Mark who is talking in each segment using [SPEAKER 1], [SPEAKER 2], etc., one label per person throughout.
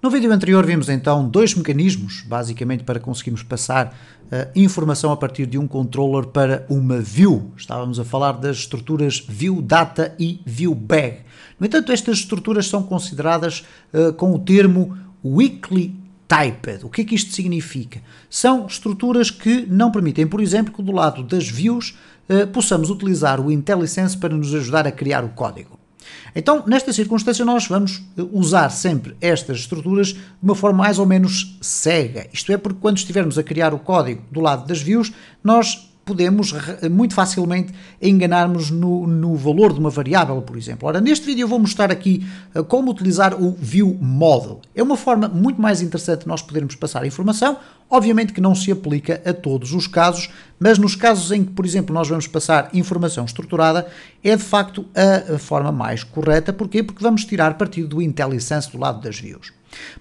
[SPEAKER 1] No vídeo anterior vimos então dois mecanismos, basicamente para conseguirmos passar uh, informação a partir de um controller para uma view. Estávamos a falar das estruturas view data e view bag. No entanto, estas estruturas são consideradas uh, com o termo weekly typed. O que é que isto significa? São estruturas que não permitem, por exemplo, que do lado das views uh, possamos utilizar o IntelliSense para nos ajudar a criar o código. Então, nesta circunstância, nós vamos eh, usar sempre estas estruturas de uma forma mais ou menos cega. Isto é porque quando estivermos a criar o código do lado das views, nós podemos eh, muito facilmente enganarmos no, no, valor de uma variável, por exemplo. Ora, neste vídeo eu vou mostrar aqui eh, como utilizar o view model. É uma forma muito mais interessante de nós podermos passar informação Obviamente que não se aplica a todos os casos, mas nos casos em que, por exemplo, nós vamos passar informação estruturada, é de facto a forma mais correta. Porquê? Porque vamos tirar partido do IntelliSense do lado das views.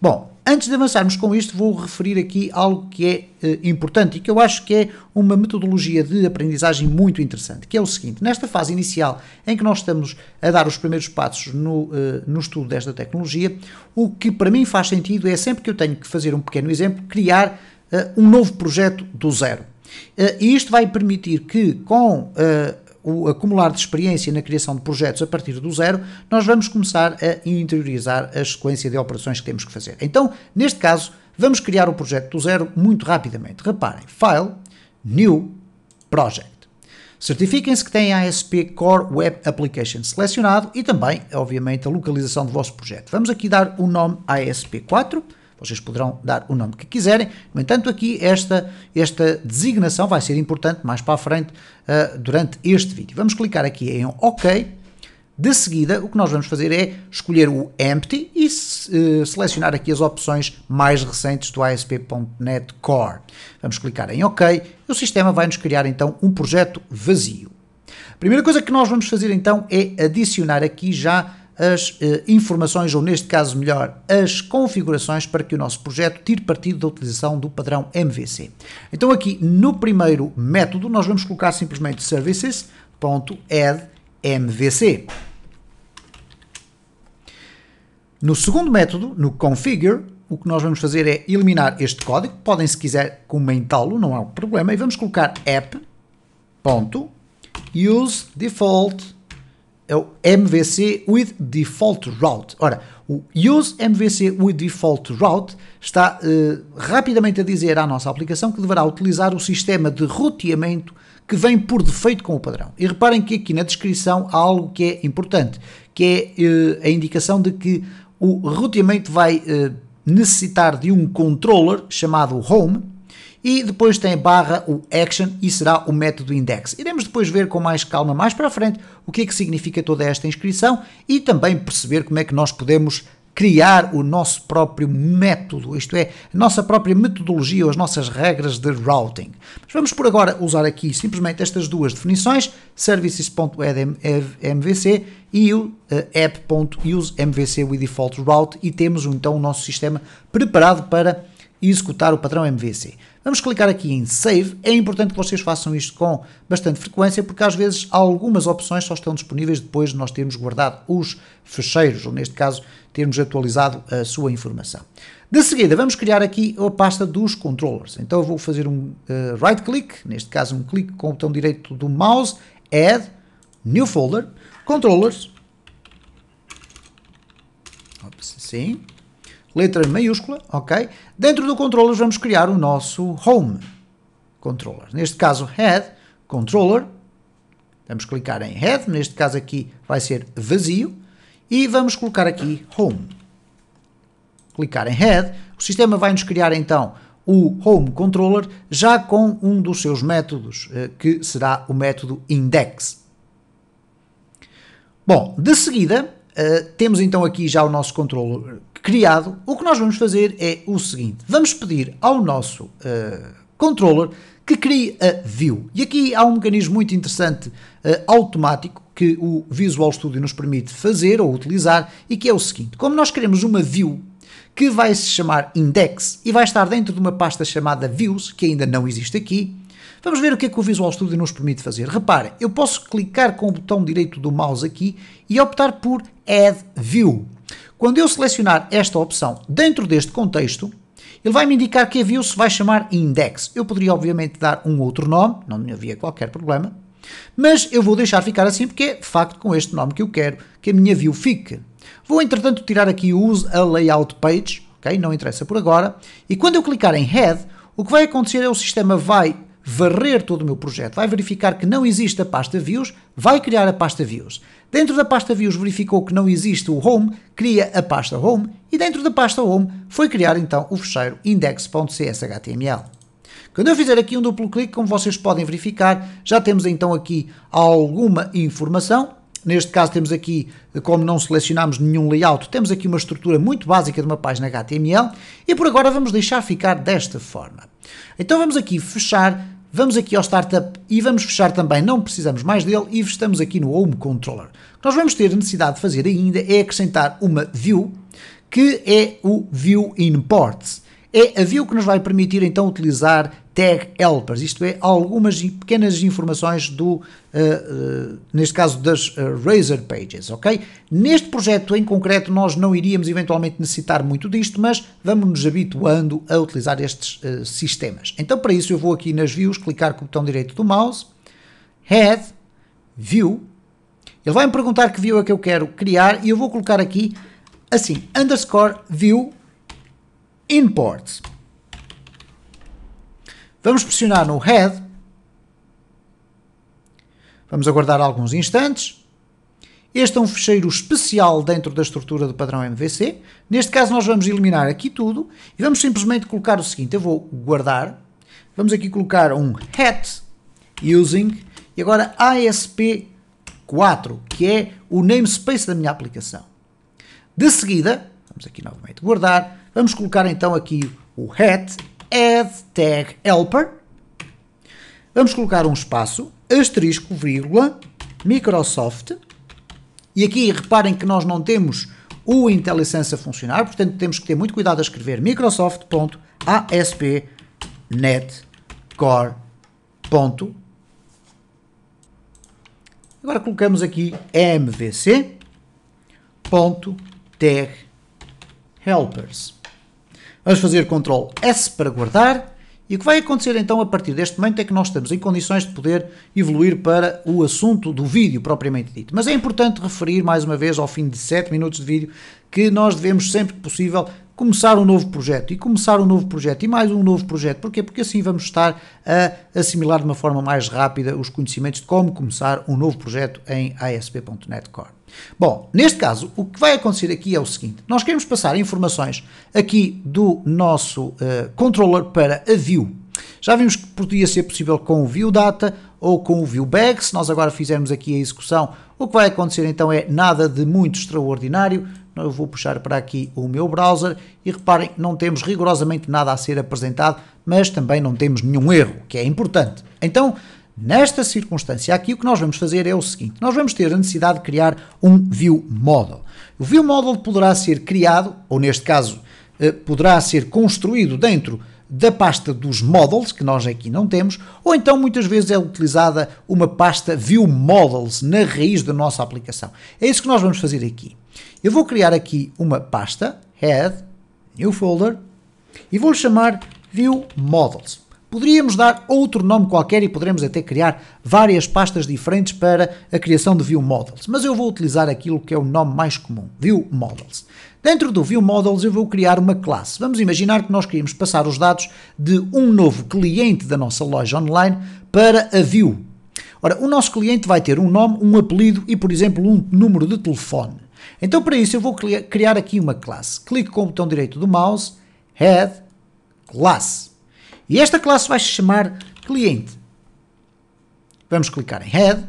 [SPEAKER 1] Bom, antes de avançarmos com isto, vou referir aqui algo que é eh, importante e que eu acho que é uma metodologia de aprendizagem muito interessante, que é o seguinte: nesta fase inicial em que nós estamos a dar os primeiros passos no, eh, no estudo desta tecnologia, o que para mim faz sentido é sempre que eu tenho que fazer um pequeno exemplo, criar eh, um novo projeto do zero. Eh, e isto vai permitir que, com eh, o acumular de experiência na criação de projetos a partir do zero, nós vamos começar a interiorizar a sequência de operações que temos que fazer. Então, neste caso, vamos criar o projeto do zero muito rapidamente. Reparem, File, New, Project. Certifiquem-se que têm a ASP Core Web Application selecionado e também, obviamente, a localização do vosso projeto. Vamos aqui dar o nome ASP4 vocês poderão dar o nome que quiserem. No entanto, aqui esta, esta designação vai ser importante mais para a frente uh, durante este vídeo. Vamos clicar aqui em OK. De seguida, o que nós vamos fazer é escolher o Empty e uh, selecionar aqui as opções mais recentes do ASP.NET Core. Vamos clicar em OK e o sistema vai nos criar então um projeto vazio. A primeira coisa que nós vamos fazer então é adicionar aqui já as eh, informações, ou neste caso melhor, as configurações para que o nosso projeto tire partido da utilização do padrão MVC. Então aqui no primeiro método nós vamos colocar simplesmente services.addMVC. No segundo método, no configure, o que nós vamos fazer é eliminar este código, podem se quiser comentá-lo, não há problema, e vamos colocar app.useDefault.app é o MVC with default route. Ora, o use MVC with default route está eh, rapidamente a dizer à nossa aplicação que deverá utilizar o sistema de roteamento que vem por defeito com o padrão. E reparem que aqui na descrição há algo que é importante, que é eh, a indicação de que o roteamento vai eh, necessitar de um controller chamado home e depois tem barra o action e será o método index. Iremos depois ver com mais calma mais para frente o que é que significa toda esta inscrição e também perceber como é que nós podemos criar o nosso próprio método, isto é, a nossa própria metodologia ou as nossas regras de routing. Mas vamos por agora usar aqui simplesmente estas duas definições, services.edmvc e o eh, app.useMVC with default route e temos então o nosso sistema preparado para e executar o padrão MVC. Vamos clicar aqui em Save. É importante que vocês façam isto com bastante frequência, porque às vezes algumas opções só estão disponíveis depois de nós termos guardado os fecheiros, ou neste caso, termos atualizado a sua informação. De seguida, vamos criar aqui a pasta dos controllers. Então eu vou fazer um uh, eh, right click, neste caso um clique com o botão direito do mouse, Add, New Folder, Controllers. Ops, sim letra maiúscula, ok? Dentro do controller vamos criar o nosso home controller. Neste caso, head controller. Vamos clicar em head, neste caso aqui vai ser vazio. E vamos colocar aqui home. Clicar em head. O sistema vai nos criar então o home controller já com um dos seus métodos, eh, que será o método index. Bom, de seguida, eh, temos então aqui já o nosso controller criado, o que nós vamos fazer é o seguinte: vamos pedir ao nosso uh, controller que crie a view. E aqui há um mecanismo muito interessante uh, automático que o Visual Studio nos permite fazer ou utilizar e que é o seguinte: como nós queremos uma view que vai se chamar index e vai estar dentro de uma pasta chamada views que ainda não existe aqui. Vamos ver o que é que o Visual Studio nos permite fazer. Repara, eu posso clicar com o botão direito do mouse aqui e optar por Add View. Quando eu selecionar esta opção dentro deste contexto, ele vai me indicar que a view se vai chamar index. Eu poderia, obviamente, dar um outro nome, não havia qualquer problema, mas eu vou deixar ficar assim porque é, de facto, com este nome que eu quero que a minha view fique. Vou, entretanto, tirar aqui o Use a Layout Page, ok? Não interessa por agora. E quando eu clicar em Head, o que vai acontecer é o sistema vai varrer todo o meu projeto, vai verificar que não existe a pasta views, vai criar a pasta views. Dentro da pasta views verificou que não existe o home, cria a pasta home e dentro da pasta home foi criar então o fecheiro index.cshtml. Quando eu fizer aqui um duplo clique, como vocês podem verificar, já temos então aqui alguma informação. Neste caso temos aqui, como não selecionamos nenhum layout, temos aqui uma estrutura muito básica de uma página HTML e por agora vamos deixar ficar desta forma. Então vamos aqui fechar Vamos aqui ao Startup e vamos fechar também, não precisamos mais dele e estamos aqui no Home Controller. O que nós vamos ter necessidade de fazer ainda é acrescentar uma view, que é o View Imports. É a view que nos vai permitir então utilizar tag helpers, isto é, algumas pequenas informações do, uh, uh, neste caso das uh, eh, Razor Pages, ok? Neste projeto em concreto nós não iríamos eventualmente necessitar muito disto, mas vamos nos habituando a utilizar estes sistemas. Então para isso eu vou aqui nas views, clicar com o botão direito do mouse, Head, View, ele vai me perguntar que view é que eu quero criar e eu vou colocar aqui, assim, underscore view import. Vamos pressionar no head. Vamos aguardar alguns instantes. Este é um fecheiro especial dentro da estrutura do padrão MVC. Neste caso nós vamos eliminar aqui tudo e vamos simplesmente colocar o seguinte, eu vou guardar, vamos aqui colocar um hat using e agora ASP4, que é o namespace da minha aplicação. De seguida, vamos aqui novamente guardar, vamos colocar então aqui o hat add tag helper. Vamos colocar um espaço, asterisco, vírgula, Microsoft. E aqui reparem que nós não temos o IntelliSense a funcionar, portanto temos que ter muito cuidado a escrever Microsoft.asp.netcore. Agora colocamos aqui mvc.tag helpers. Vamos fazer Ctrl S para guardar. E o que vai acontecer então a partir deste momento é que nós estamos em condições de poder evoluir para o assunto do vídeo propriamente dito. Mas é importante referir mais uma vez ao fim de 7 minutos de vídeo que nós devemos sempre que possível começar um novo projeto e começar um novo projeto e mais um novo projeto. Porquê? Porque assim vamos estar a assimilar de uma forma mais rápida os conhecimentos de como começar um novo projeto em ASP.NET Core. Bom, neste caso, o que vai acontecer aqui é o seguinte: nós queremos passar informações aqui do nosso uh, controller para a view. Já vimos que podia ser possível com o view data ou com o view Se nós agora fizermos aqui a execução, o que vai acontecer então é nada de muito extraordinário. Eu vou puxar para aqui o meu browser e reparem, não temos rigorosamente nada a ser apresentado, mas também não temos nenhum erro, que é importante. Então, Nesta circunstância aqui o que nós vamos fazer é o seguinte, nós vamos ter a necessidade de criar um view model. O view model poderá ser criado, ou neste caso, eh, poderá ser construído dentro da pasta dos models, que nós aqui não temos, ou então muitas vezes é utilizada uma pasta view models na raiz da nossa aplicação. É isso que nós vamos fazer aqui. Eu vou criar aqui uma pasta, head, new folder, e vou chamar view models. Poderíamos dar outro nome qualquer e poderemos até criar várias pastas diferentes para a criação de View Models, mas eu vou utilizar aquilo que é o nome mais comum, View Models. Dentro do View Models eu vou criar uma classe. Vamos imaginar que nós queríamos passar os dados de um novo cliente da nossa loja online para a View. Ora, o nosso cliente vai ter um nome, um apelido e, por exemplo, um número de telefone. Então, para isso, eu vou criar aqui uma classe. Clico com o botão direito do mouse, Head, Classe. E esta classe vai se chamar cliente. Vamos clicar em head.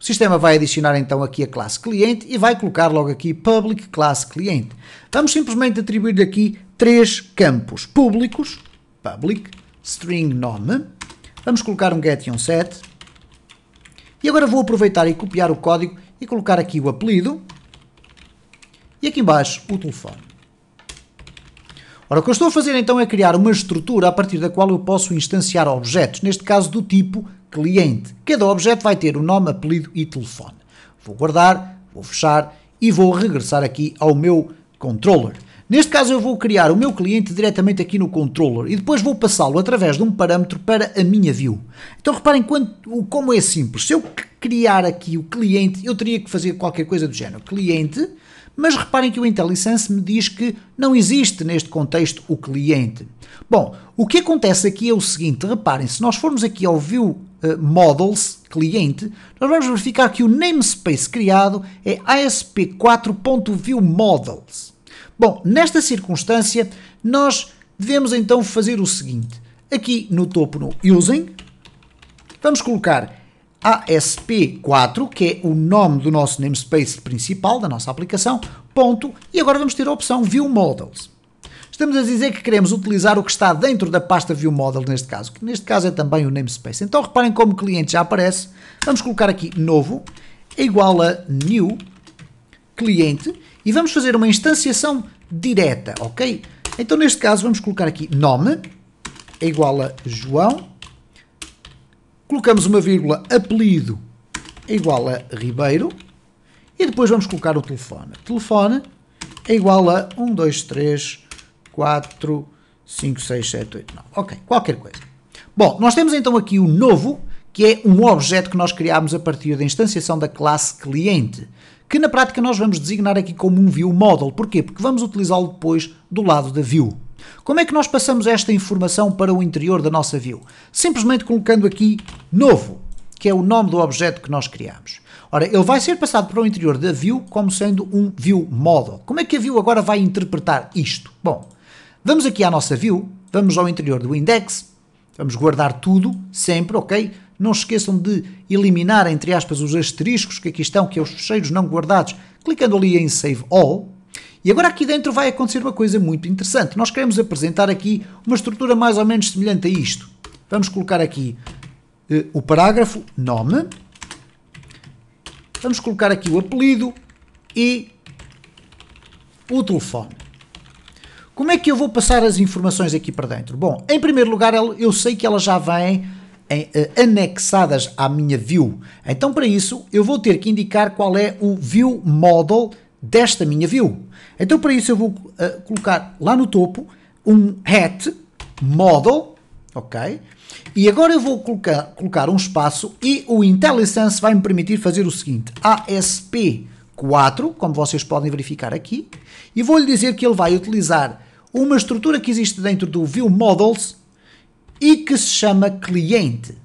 [SPEAKER 1] O sistema vai adicionar então aqui a classe cliente e vai colocar logo aqui public classe cliente. Vamos simplesmente atribuir aqui três campos públicos, public, string nome. Vamos colocar um get e um set. E agora vou aproveitar e copiar o código e colocar aqui o apelido e aqui embaixo o telefone. Ora, o que eu estou a fazer então é criar uma estrutura a partir da qual eu posso instanciar objetos, neste caso do tipo cliente. Cada objeto vai ter o um nome, apelido e telefone. Vou guardar, vou fechar e vou regressar aqui ao meu controller. Neste caso eu vou criar o meu cliente diretamente aqui no controller e depois vou passá-lo através de um parâmetro para a minha view. Então reparem quanto, como é simples. Se eu criar aqui o cliente, eu teria que fazer qualquer coisa do género. Cliente mas reparem que o IntelliSense me diz que não existe neste contexto o cliente. Bom, o que acontece aqui é o seguinte, reparem, se nós formos aqui ao View eh, Models, cliente, nós vamos verificar que o namespace criado é asp4.viewModels. Bom, nesta circunstância, nós devemos então fazer o seguinte. Aqui no topo, no Using, vamos colocar ASP4, que é o nome do nosso namespace principal, da nossa aplicação, ponto, e agora vamos ter a opção View Models. Estamos a dizer que queremos utilizar o que está dentro da pasta View Model neste caso, que neste caso é também o namespace. Então reparem como cliente já aparece, vamos colocar aqui novo, é igual a new, cliente, e vamos fazer uma instanciação direta, ok? Então neste caso vamos colocar aqui nome, é igual a João, colocamos uma vírgula, apelido é igual a Ribeiro, e depois vamos colocar o telefone. Telefone é igual a 1, 2, 3, 4, 5, 6, 7, 8, 9. Ok, qualquer coisa. Bom, nós temos então aqui o novo, que é um objeto que nós criámos a partir da instanciação da classe cliente, que na prática nós vamos designar aqui como um view model. Porquê? Porque vamos utilizá-lo depois do lado da view. Como é que nós passamos esta informação para o interior da nossa view? Simplesmente colocando aqui novo, que é o nome do objeto que nós criamos. Ora, ele vai ser passado para o interior da view como sendo um view model. Como é que a view agora vai interpretar isto? Bom, vamos aqui à nossa view, vamos ao interior do index, vamos guardar tudo, sempre, ok? Não se esqueçam de eliminar, entre aspas, os asteriscos que aqui estão, que é os fecheiros não guardados, clicando ali em Save All, e agora aqui dentro vai acontecer uma coisa muito interessante. Nós queremos apresentar aqui uma estrutura mais ou menos semelhante a isto. Vamos colocar aqui eh, o parágrafo, nome. Vamos colocar aqui o apelido e o telefone. Como é que eu vou passar as informações aqui para dentro? Bom, em primeiro lugar, eu sei que elas já vêm eh, anexadas à minha view. Então, para isso, eu vou ter que indicar qual é o view model desta minha view. Então para isso eu vou uh, colocar lá no topo um hat model, ok? E agora eu vou colocar, colocar um espaço e o IntelliSense vai me permitir fazer o seguinte, ASP4, como vocês podem verificar aqui, e vou-lhe dizer que ele vai utilizar uma estrutura que existe dentro do ViewModels e que se chama cliente.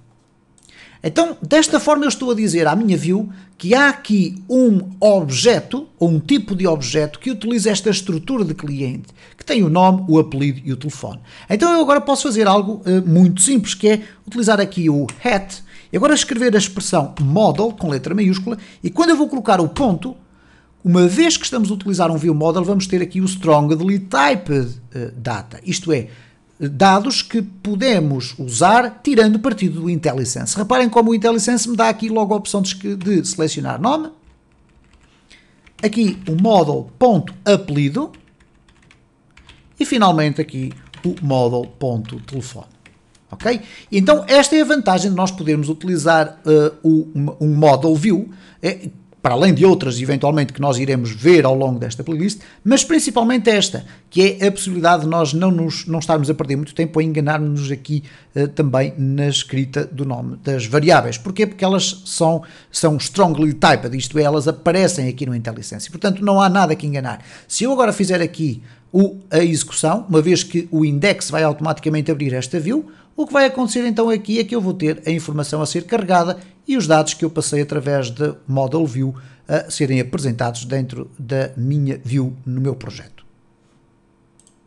[SPEAKER 1] Então, desta forma, eu estou a dizer à minha view que há aqui um objeto, ou um tipo de objeto, que utiliza esta estrutura de cliente, que tem o nome, o apelido e o telefone. Então, eu agora posso fazer algo uh, muito simples, que é utilizar aqui o hat, e agora escrever a expressão model, com letra maiúscula, e quando eu vou colocar o ponto, uma vez que estamos a utilizar um view model, vamos ter aqui o strongly typed uh, eh, data, isto é, dados que podemos usar tirando partido do IntelliSense. Reparem como o IntelliSense me dá aqui logo a opção de, de selecionar nome, aqui o model.apelido e finalmente aqui o model.telefone. Ok? Então esta é a vantagem de nós podermos utilizar uh, o, um model view, é, para além de outras, eventualmente, que nós iremos ver ao longo desta playlist, mas principalmente esta, que é a possibilidade de nós não, nos, não estarmos a perder muito tempo a enganar-nos aqui uh, também na escrita do nome das variáveis. Porquê? Porque elas são, são strongly typed, isto é, elas aparecem aqui no IntelliSense, portanto não há nada que enganar. Se eu agora fizer aqui o, a execução, uma vez que o index vai automaticamente abrir esta view, o que vai acontecer então aqui é que eu vou ter a informação a ser carregada e os dados que eu passei através de Model View a serem apresentados dentro da minha view no meu projeto.